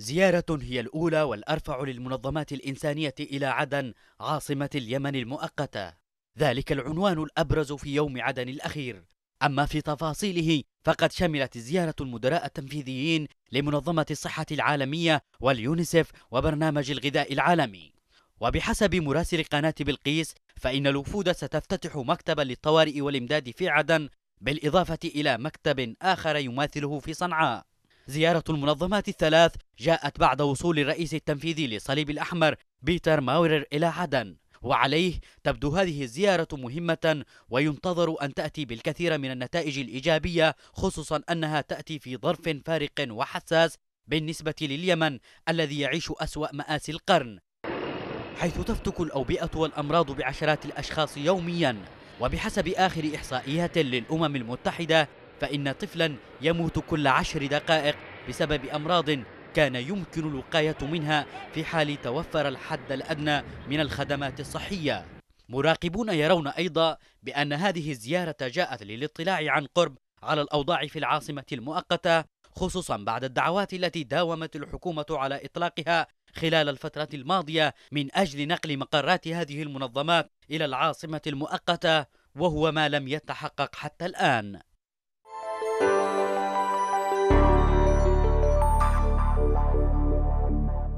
زيارة هي الأولى والأرفع للمنظمات الإنسانية إلى عدن عاصمة اليمن المؤقتة ذلك العنوان الأبرز في يوم عدن الأخير أما في تفاصيله فقد شملت الزيارة المدراء التنفيذيين لمنظمة الصحة العالمية واليونيسف وبرنامج الغذاء العالمي وبحسب مراسل قناة بلقيس فإن الوفود ستفتتح مكتبا للطوارئ والإمداد في عدن بالإضافة إلى مكتب آخر يماثله في صنعاء زيارة المنظمات الثلاث جاءت بعد وصول الرئيس التنفيذي للصليب الأحمر بيتر ماورر إلى عدن وعليه تبدو هذه الزيارة مهمة وينتظر أن تأتي بالكثير من النتائج الإيجابية خصوصا أنها تأتي في ظرف فارق وحساس بالنسبة لليمن الذي يعيش أسوأ مآسي القرن حيث تفتك الأوبئة والأمراض بعشرات الأشخاص يوميا وبحسب آخر إحصائيات للأمم المتحدة فإن طفلا يموت كل عشر دقائق بسبب أمراض كان يمكن الوقاية منها في حال توفر الحد الأدنى من الخدمات الصحية مراقبون يرون أيضا بأن هذه الزيارة جاءت للاطلاع عن قرب على الأوضاع في العاصمة المؤقتة خصوصا بعد الدعوات التي داومت الحكومة على إطلاقها خلال الفترة الماضية من أجل نقل مقرات هذه المنظمات إلى العاصمة المؤقتة وهو ما لم يتحقق حتى الآن